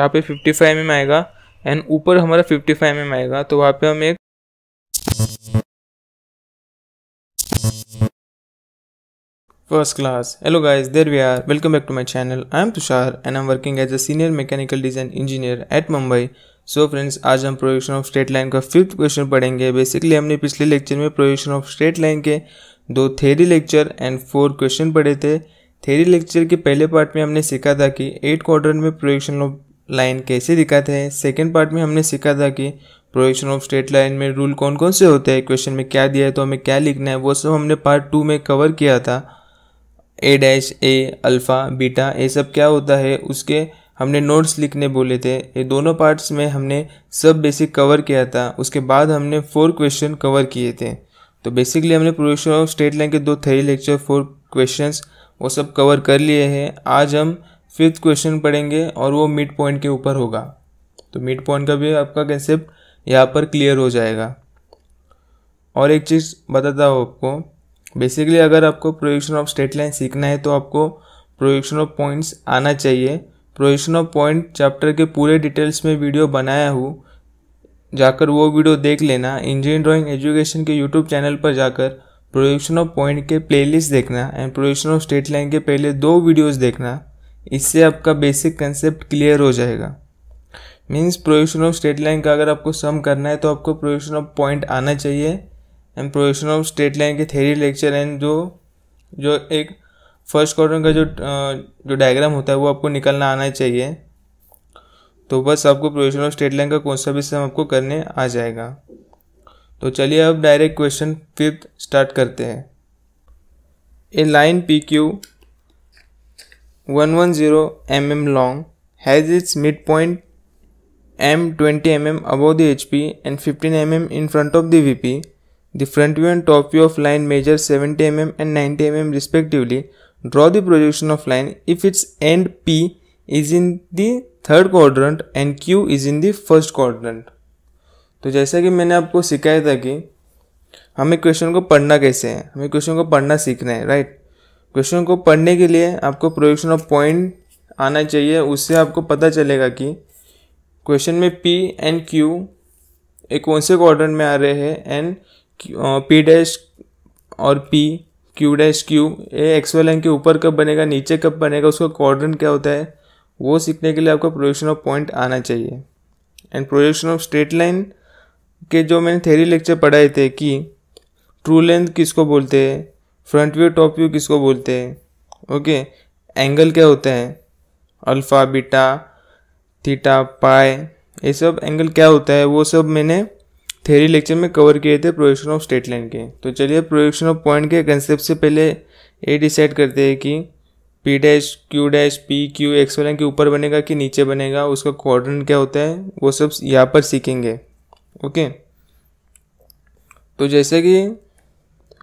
यहाँ पे 55 five mm आएगा एंड ऊपर हमारा 55 फाइव mm आएगा तो वहाँ पे हम एक first class hello guys there we are welcome back to my channel I am Tushar and I am working as a senior mechanical design engineer at Mumbai so friends आज हम प्रोजेक्शन ऑफ स्ट्रेट लाइन का fifth question पढ़ेंगे basically हमने पिछले lecture में projection of straight line के दो theory lecture and four question पढ़े थे थेरी लेक्चर के पहले पार्ट में हमने सीखा था कि एट क्वार्टर में प्रोजेक्शन ऑफ लाइन कैसे दिखाते हैं सेकेंड पार्ट में हमने सीखा था कि प्रोजेक्शन ऑफ स्ट्रेट लाइन में रूल कौन कौन से होते हैं क्वेश्चन में क्या दिया है तो हमें क्या लिखना है वो सब हमने पार्ट टू में कवर किया था A dash A alpha beta ये सब क्या होता है उसके हमने नोट्स लिखने बोले थे ये दोनों पार्ट्स में हमने सब बेसिक कवर किया था उसके बाद हमने फोर क्वेश्चन कवर किए थे तो बेसिकली हमने प्रोजेक्शन ऑफ स्ट्रेट लाइन के दो थ्री लेक्चर फोर क्वेश्चंस वो सब कवर कर लिए हैं आज हम फिफ्थ क्वेश्चन पढ़ेंगे और वो मिड पॉइंट के ऊपर होगा तो मिड पॉइंट का भी आपका कंसेप्ट यहाँ पर क्लियर हो जाएगा और एक चीज़ बताता हूँ आपको बेसिकली अगर आपको प्रोजेक्शन ऑफ स्टेट लाइन सीखना है तो आपको प्रोजेक्शन ऑफ पॉइंट्स आना चाहिए प्रोजेक्शन ऑफ पॉइंट चैप्टर के पूरे डिटेल्स में वीडियो बनाया हूँ जाकर वो वीडियो देख लेना इंजीनियर ड्राइंग एजुकेशन के यूट्यूब चैनल पर जाकर प्रोजेक्शन ऑफ पॉइंट के प्लेलिस्ट देखना and projection of straight line के पहले दो वीडियोस देखना इससे आपका बेसिक कंसेप्ट क्लियर हो जाएगा means projection of straight line का अगर आपको सम करना है तो आपको प्रोजेक्शन ऑफ पॉइंट आना चाहिए and projection of straight line के थेरी लेक्चर एंड जो जो एक फर्स्ट क्वार्टर का जो जो डायग्राम होता है वो आपको निकलना आना चाहिए तो बस आपको प्रोजेक्शन ऑफ स्ट्रेट लाइन का कौन सा भी सम आपको करने आ जाएगा तो चलिए अब डायरेक्ट क्वेश्चन फिफ्थ स्टार्ट करते हैं A line P Q 110 mm long, has its midpoint M 20 mm above the HP and 15 mm in front of the VP. The front view and top view of line measure 70 mm and 90 mm respectively. Draw the projection of line if its end P is in the third quadrant and Q is in the first quadrant तो जैसा कि मैंने आपको सिखाया था कि हमें question को पढ़ना कैसे है हमें क्वेश्चन को पढ़ना सीखना है राइट क्वेश्चन को पढ़ने के लिए आपको प्रोजेक्शन ऑफ पॉइंट आना चाहिए उससे आपको पता चलेगा कि क्वेश्चन में पी एंड क्यू ये कौन से क्वाड्रेंट में आ रहे हैं एंड पी डैश और पी क्यू डैश क्यू ये एक्स वाई लाइन के ऊपर कब बनेगा नीचे कब बनेगा उसका क्वाड्रेंट क्या होता है वो सीखने के लिए आपको प्रोजेक्शन ऑफ पॉइंट आना चाहिए and projection of straight line के जो मैंने थेरी लेक्चर पढ़ाए थे कि ट्रू लेंथ किसको बोलते हैं फ्रंट व्यू टॉप व्यू किसको बोलते हैं ओके एंगल क्या होता है अल्फ़ा बीटा थीटा पाए ये सब एंगल क्या होता है वो सब मैंने थेरी लेक्चर में कवर किए थे प्रोजेक्शन ऑफ स्टेट लाइन के तो चलिए प्रोजेक्शन ऑफ पॉइंट के कंसेप्ट से पहले ये डिसाइड करते हैं कि P dash Q dash P Q X वाले के ऊपर बनेगा कि नीचे बनेगा उसका क्वाड्रेंट क्या होता है वो सब यहाँ पर सीखेंगे ओके तो जैसे कि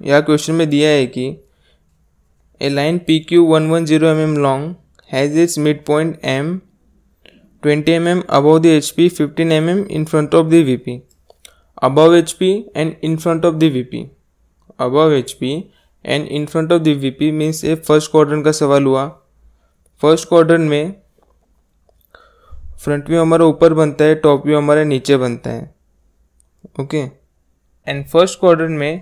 यह क्वेश्चन में दिया है कि A line P Q one one zero M M long has its mid point M twenty M M above the H P fifteen M M in front of the V P above H P and in front of the V P above H P and in front of the V P means A first quarter का सवाल हुआ first quarter में front view हमारा ऊपर बनता है top view हमारा नीचे बनता है ओके एंड फर्स्ट क्वार्टर में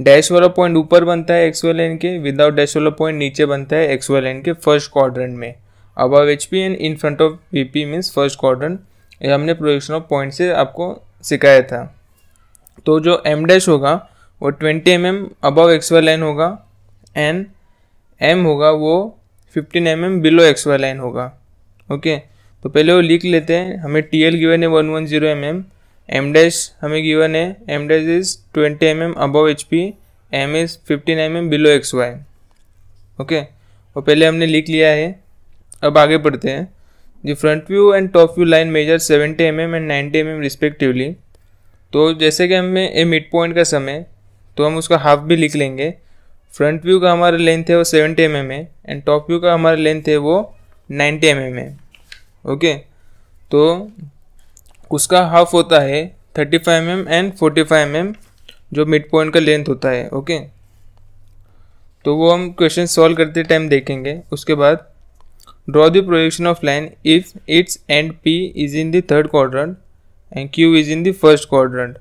डैश वाला पॉइंट ऊपर बनता है एक्स वाला एन के विदाउट डैश वाला पॉइंट नीचे बनता है एक्स वाले एन के फर्स्ट क्वाड्रेंट में above H P and in front of V P means first quadrant ये हमने प्रोजेक्शन ऑफ पॉइंट से आपको सिखाया था तो जो एम डैश होगा वो twenty M M above X वाला एन होगा एंड एम होगा वो fifteen M M below X वाला एन होगा ओके तो पहले वो लिख लेते हैं हमें टी एल गिवन है one one zero M M M dash हमें गिवन है M dash is twenty M M above H P M is fifteen M M below X Y okay और पहले हमने लिख लिया है अब आगे पढ़ते हैं जी front view and top view line measure seventy M M and ninety M M respectively तो जैसे कि हमें ए मिड पॉइंट का समय तो हम उसका हाफ भी लिख लेंगे फ्रंट व्यू का हमारा लेंथ है वो सेवेंटी एम एम है एंड टॉप व्यू का हमारा लेंथ है वो नाइन्टी एम एम है ओके तो उसका हाफ होता है thirty five M and forty five M जो मिड पॉइंट का लेंथ होता है ओके तो वो हम क्वेश्चन सॉल्व करते टाइम देखेंगे उसके बाद draw the projection of line if its and P is in the third and Q is in the first क्वार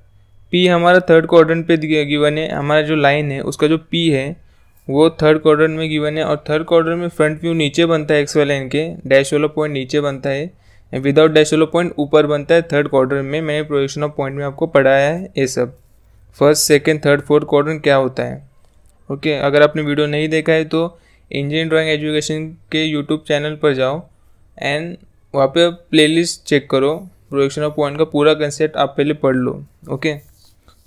पी हमारा थर्ड क्वार पे गिवन है हमारा जो लाइन है उसका जो पी है वो थर्ड क्वार में गिवन है और थर्ड क्वार में फ्रंट व्यू नीचे बनता है एक्स वाला लाइन के डैश वाला पॉइंट नीचे बनता है विदाउट डैश पॉइंट ऊपर बनता है थर्ड क्वार्टर में मैंने प्रोजेक्शन ऑफ पॉइंट में आपको पढ़ाया है ये सब first second third fourth quarter क्या होता है ओके okay, अगर आपने वीडियो नहीं देखा है तो इंजीनियर ड्राइंग एजुकेशन के यूट्यूब चैनल पर जाओ एंड वहाँ पे प्ले चेक करो प्रोजेक्शन ऑफ पॉइंट का पूरा कंसेप्ट आप पहले पढ़ लो ओके okay?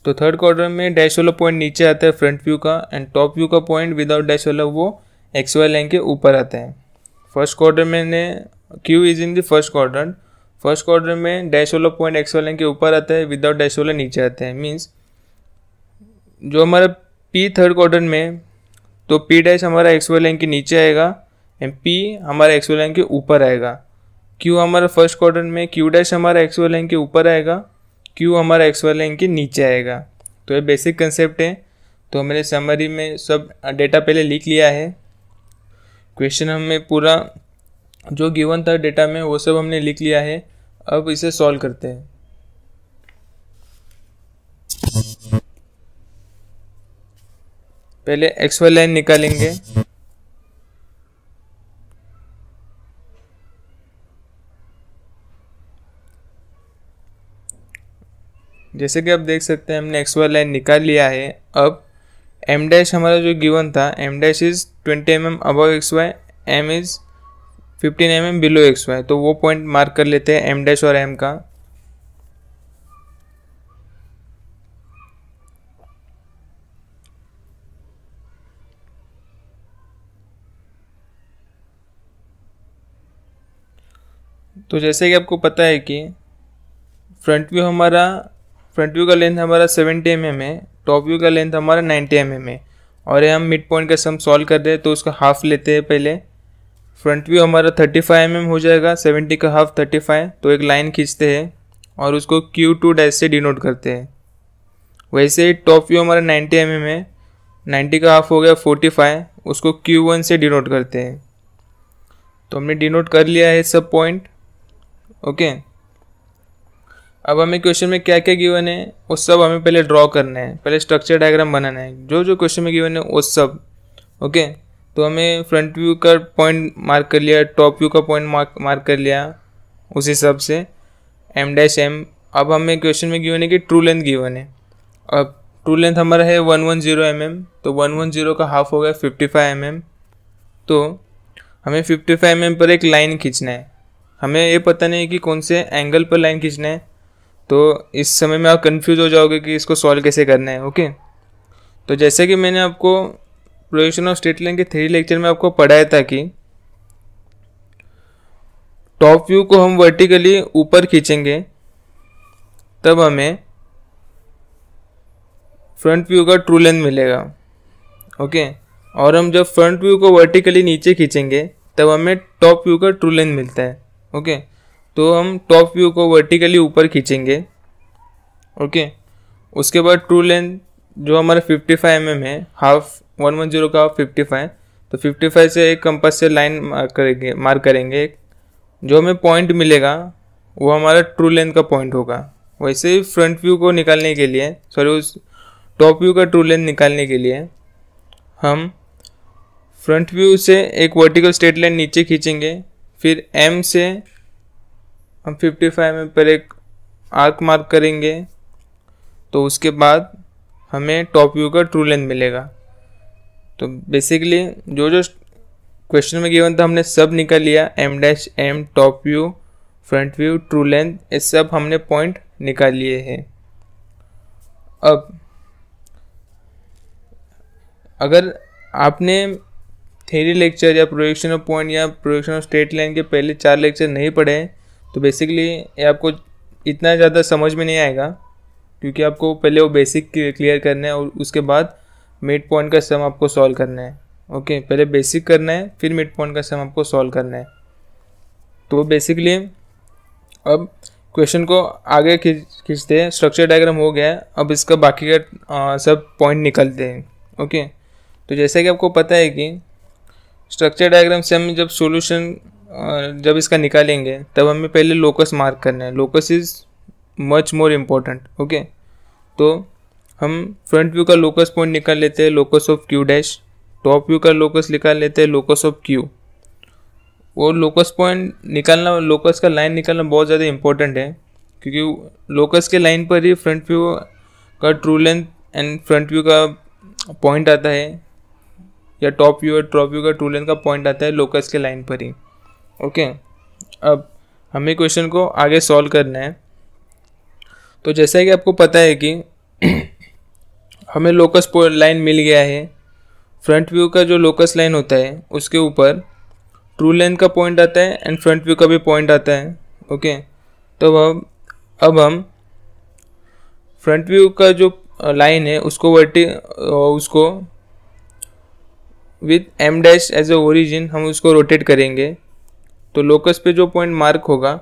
तो थर्ड क्वार्टर में डैश वाला पॉइंट नीचे आता है फ्रंट व्यू का एंड टॉप व्यू का पॉइंट विदाउट डैश वाला वो एक्स वाई लाइन के ऊपर आता है फर्स्ट क्वार्टर में ने Q is in the first quadrant first quadrant में डैश वाला पॉइंट एक्स वाले के ऊपर आते हैं विदाउट डैश वाला नीचे आते हैं मीन्स जो हमारा पी थर्ड क्वाड्रेंट में तो पी डैश हमारा एक्स वाई लाइन के नीचे आएगा एंड पी हमारा एक्स वाई लाइन के ऊपर आएगा क्यू हमारा फर्स्ट क्वार्टर में क्यू डैश हमारा एक्स वाई लाइन के ऊपर आएगा क्यू हमारा एक्स वाई के नीचे आएगा तो ये बेसिक कंसेप्ट है तो मैंने समरी में सब डेटा पहले लिख लिया है क्वेश्चन हमें पूरा जो गिवन था डेटा में वो सब हमने लिख लिया है अब इसे सॉल्व करते हैं पहले एक्स वाई लाइन निकालेंगे जैसे कि आप देख सकते हैं हमने एक्स वाई लाइन निकाल लिया है अब एम डैश हमारा जो गिवन था M dash is twenty M M above X Y M is fifteen M M below X Y तो वो पॉइंट मार्क कर लेते हैं एम डैश और एम का तो जैसे कि आपको पता है कि फ्रंट व्यू हमारा फ्रंट व्यू का लेंथ हमारा 70 एम mm है टॉप व्यू का लेंथ हमारा 90 एम mm है और ये हम मिड पॉइंट का सम सॉल्व कर दे तो उसका हाफ लेते हैं पहले फ्रंट व्यू हमारा 35 फाइव mm हो जाएगा 70 का हाफ 35 तो एक लाइन खींचते हैं और उसको क्यू टू डैश से डिनोट करते हैं वैसे ही टॉप व्यू हमारा 90 mm है 90 का हाफ हो गया 45 उसको क्यू वन से डिनोट करते हैं तो हमने डिनोट कर लिया है सब पॉइंट ओके अब हमें क्वेश्चन में क्या क्या गिवन है वो सब हमें पहले ड्रॉ करना है पहले स्ट्रक्चर डायग्राम बनाना है जो जो क्वेश्चन में गिवन है वो सब ओके okay? तो हमें फ्रंट व्यू का पॉइंट मार्क कर लिया टॉप व्यू का पॉइंट मार्क कर लिया उस हिसाब से एम डैश एम अब हमें क्वेश्चन में गिवन है कि ट्रू लेंथ गिवन है अब ट्रू लेंथ हमारा है one one zero M M तो वन वन ज़ीरो का हाफ हो गया फिफ्टी फाइव एम एम तो हमें फिफ्टी फाइव एम एम पर एक लाइन खींचना है हमें ये पता नहीं है कि कौन से एंगल पर लाइन खींचना है तो इस समय में आप कन्फ्यूज़ हो जाओगे कि इसको सॉल्व कैसे करना है ओके तो जैसे कि मैंने आपको प्रोजेक्शन ऑफ स्टेट लाइन के थ्री लेक्चर में आपको पढ़ाया था कि टॉप व्यू को हम वर्टिकली ऊपर खींचेंगे तब हमें फ्रंट व्यू का ट्रू लेंथ मिलेगा ओके और हम जब फ्रंट व्यू को वर्टिकली नीचे खींचेंगे तब हमें टॉप व्यू का ट्रू लेंथ मिलता है ओके तो हम टॉप व्यू को वर्टिकली ऊपर खींचेंगे ओके उसके बाद ट्रू लेंथ जो हमारा 55 फाइव mm है हाफ वन वन जीरो का फिफ्टी फाइव तो फिफ्टी फाइव से एक कंपस से लाइन मार्क करेंगे मार्क करेंगे जो हमें पॉइंट मिलेगा वो हमारा ट्रू लेंथ का पॉइंट होगा वैसे ही फ्रंट व्यू को निकालने के लिए सॉरी उस टॉप व्यू का ट्रू लेंथ निकालने के लिए हम फ्रंट व्यू से एक वर्टिकल स्ट्रेट लाइन नीचे खींचेंगे फिर एम से हम 55 एम पर एक आर्क मार्क करेंगे तो उसके बाद हमें टॉप व्यू का ट्रू लेंथ मिलेगा तो बेसिकली जो जो क्वेश्चन में गिवन था हमने सब निकाल लिया M dash M top view front view true length ये सब हमने पॉइंट निकाल लिए हैं अब अगर आपने थेरी लेक्चर या प्रोजेक्शन ऑफ पॉइंट या प्रोजेक्शन ऑफ स्ट्रेट लाइन के पहले चार लेक्चर नहीं पढ़े तो बेसिकली ये आपको इतना ज़्यादा समझ में नहीं आएगा क्योंकि आपको पहले वो बेसिक क्लियर करना है और उसके बाद मिड पॉइंट का सम आपको सॉल्व करना है ओके पहले बेसिक करना है फिर मिड पॉइंट का सम आपको सॉल्व करना है तो बेसिकली अब क्वेश्चन को आगे खींच खींचते हैं स्ट्रक्चर डायग्राम हो गया है अब इसका बाकी का आ, सब पॉइंट निकलते हैं ओके तो जैसा कि आपको पता है कि स्ट्रक्चर डायग्राम से हम जब सॉल्यूशन जब इसका निकालेंगे तब हमें पहले लोकस मार्क करना है locus is much more important okay तो हम फ्रंट व्यू का लोकस पॉइंट निकाल लेते हैं locus of Q dash top view का लोकस निकाल लेते हैं लोकस ऑफ क्यू और लोकस पॉइंट निकालना लोकस का लाइन निकालना बहुत ज़्यादा इंपॉर्टेंट है क्योंकि लोकस के लाइन पर ही फ्रंट व्यू का true length and front view का पॉइंट आता है या टॉप व्यू और ट्रॉप व्यू का ट्रू लेंथ का पॉइंट आता है लोकस के लाइन पर ही ओके अब हमें क्वेश्चन को आगे सॉल्व करना है तो जैसा कि आपको पता है कि हमें लोकस लाइन मिल गया है फ्रंट व्यू का जो लोकस लाइन होता है उसके ऊपर ट्रू लेंथ का पॉइंट आता है एंड फ्रंट व्यू का भी पॉइंट आता है ओके तो अब अब हम फ्रंट व्यू का जो लाइन है उसको वर्टी उसको with M dash as a origin हम उसको रोटेट करेंगे तो लोकस पे जो पॉइंट मार्क होगा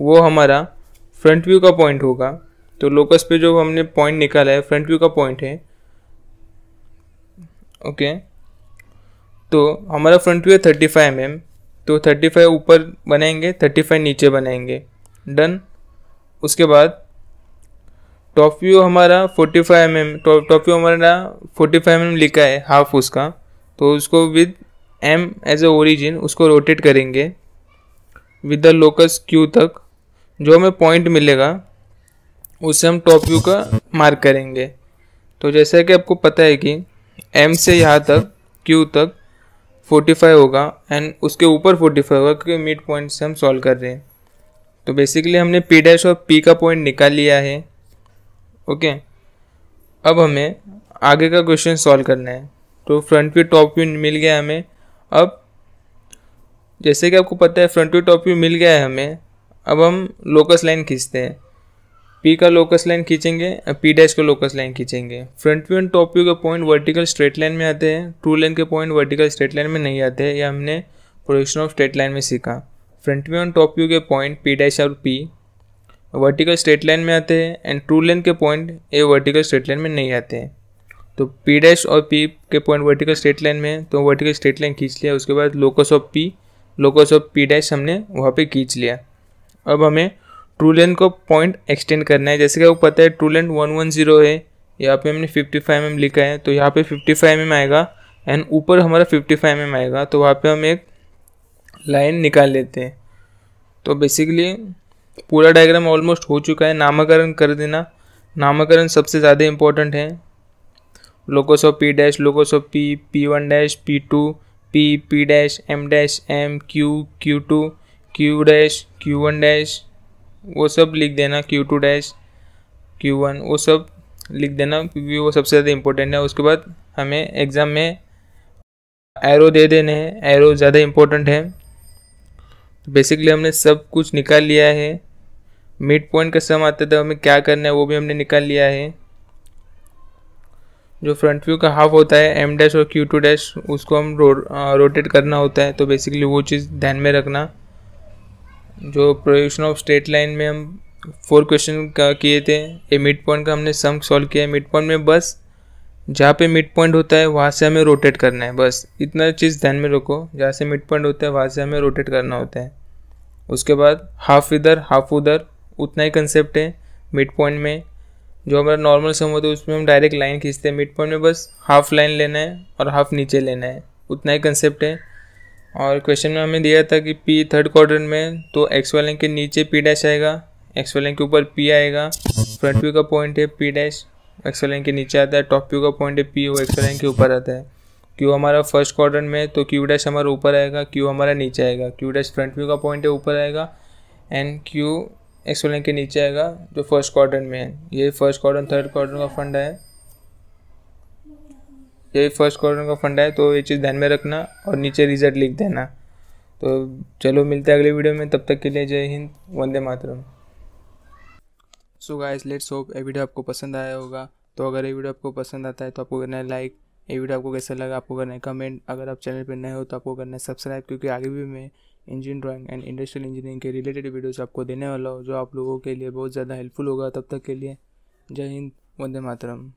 वो हमारा फ्रंट व्यू का पॉइंट होगा तो लोकस पे जो हमने पॉइंट निकाला है फ्रंट व्यू का पॉइंट है ओके तो हमारा फ्रंट व्यू है थर्टी फाइव एम तो थर्टी फाइव ऊपर बनाएंगे थर्टी फाइव नीचे बनाएंगे डन उसके बाद टॉप व्यू हमारा forty five M top view हमारा फोर्टी फाइव एम लिखा है हाफ उसका तो उसको with M as a origin उसको रोटेट करेंगे विद द लोकस क्यू तक जो हमें पॉइंट मिलेगा उससे हम टॉप व्यू का मार्क करेंगे तो जैसा कि आपको पता है कि एम से यहाँ तक क्यू तक 45 होगा एंड उसके ऊपर 45 होगा क्योंकि मिड पॉइंट से हम सॉल्व कर रहे हैं तो बेसिकली हमने पी डैश और पी का पॉइंट निकाल लिया है ओके अब हमें आगे का क्वेश्चन सॉल्व करना है तो फ्रंट व्यू टॉप व्यू मिल गया हमें अब जैसे कि आपको पता है फ्रंट व्यू टॉप व्यू मिल गया है हमें अब हम लोकस लाइन खींचते हैं पी का लोकस लाइन खींचेंगे पी डैश का लोकस लाइन खींचेंगे front view and top view के पॉइंट वर्टिकल स्ट्रेट लाइन में आते हैं ट्रू लाइन के पॉइंट वर्टिकल स्ट्रेट लाइन में नहीं आते हैं यह हमने प्रोजेक्शन ऑफ स्ट्रेट लाइन में सीखा front view and top view के पॉइंट पी डैश और पी वर्टिकल स्ट्रेट लाइन में आते हैं एंड ट्रू लाइन के पॉइंट ये वर्टिकल स्ट्रेट लाइन में नहीं आते हैं तो पी डैश और पी के पॉइंट वर्टिकल स्ट्रेट लाइन में है तो वर्टिकल स्ट्रेट लाइन खींच लिया उसके बाद locus of P locus of P dash हमने वहाँ पे खींच लिया अब हमें ट्रू लेंथ को पॉइंट एक्सटेंड करना है जैसे कि आपको पता है true length one one zero है यहाँ पे हमने फिफ्टी फाइव एम लिखा है तो यहाँ पे फिफ्टी फाइव एम आएगा एंड ऊपर हमारा फिफ्टी फाइव एम आएगा तो वहाँ पे हम एक लाइन निकाल लेते हैं तो बेसिकली पूरा डायग्राम ऑलमोस्ट हो चुका है नामकरण कर देना नामाकरण सबसे ज़्यादा इम्पोर्टेंट है locus of P dash locus of P P one dash P two P P dash M dash M Q Q two Q dash Q one dash वो सब लिख देना Q two dash Q one वो सब लिख देना क्योंकि वो सबसे ज़्यादा इम्पोर्टेंट है उसके बाद हमें एग्ज़ाम में एरो दे देने हैं एरो ज़्यादा इम्पोर्टेंट है तो बेसिकली हमने सब कुछ निकाल लिया है मिड पॉइंट का सम आता था हमें क्या करना है वो भी हमने निकाल लिया है जो फ्रंट व्यू का हाफ होता है एम डैश और क्यू टू डैश उसको हम रो, रोटेट करना होता है तो बेसिकली वो चीज़ ध्यान में रखना जो प्रोजेक्शन ऑफ स्ट्रेट लाइन में हम फोर क्वेश्चन का किए थे ये मिड पॉइंट का हमने सम सॉल्व किया है मिड पॉइंट में बस जहाँ पे मिड पॉइंट होता है वहाँ से हमें रोटेट करना है बस इतना चीज़ ध्यान में रखो जहाँ से मिड पॉइंट होता है वहाँ से हमें रोटेट करना होता है उसके बाद हाफ इधर हाफ उधर उतना ही कंसेप्ट है मिड पॉइंट में जो हमारा नॉर्मल सम होता है उसमें हम डायरेक्ट लाइन खींचते हैं मिड पॉइंट में बस हाफ लाइन लेना है और हाफ नीचे लेना है उतना ही कंसेप्ट है और क्वेश्चन में हमें दिया था कि पी थर्ड क्वार्टर में तो एक्स वाले के नीचे पी डैश आएगा एक्स वाले के ऊपर पी आएगा फ्रंट व्यू का पॉइंट है पी डैश एक्स वाले के नीचे आता है टॉप व्यू का पॉइंट है पी वो एक्स वाले के ऊपर आता है क्यू हमारा फर्स्ट क्वार्टर में तो क्यू डैश हमारा ऊपर आएगा क्यू हमारा नीचे आएगा क्यू डैश फ्रंट व्यू का पॉइंट है ऊपर आएगा एंड क्यू एक्स वाले के नीचे आएगा जो फर्स्ट क्वार्टर में है ये फर्स्ट क्वार्टर थर्ड क्वार्टर का फंड है ये फर्स्ट क्वार्टर का फंड है तो ये चीज़ ध्यान में रखना और नीचे रिजल्ट लिख देना तो चलो मिलते हैं अगले वीडियो में तब तक के लिए जय हिंद वंदे मातरम सो गाइस लेट्स होप ये वीडियो आपको पसंद आया होगा तो अगर ये वीडियो आपको पसंद आता है तो आपको करना है लाइक ये वीडियो आपको कैसा लगा आपको करना है कमेंट अगर आप चैनल पर नए हो तो आपको करना है सब्सक्राइब क्योंकि आगे भी मैं engineer drawing and industrial engineering के रिलेटेड वीडियोज़ आपको देने वाला हूँ जो आप लोगों के लिए बहुत ज़्यादा हेल्पफुल होगा तब तक के लिए जय हिंद वंदे मातरम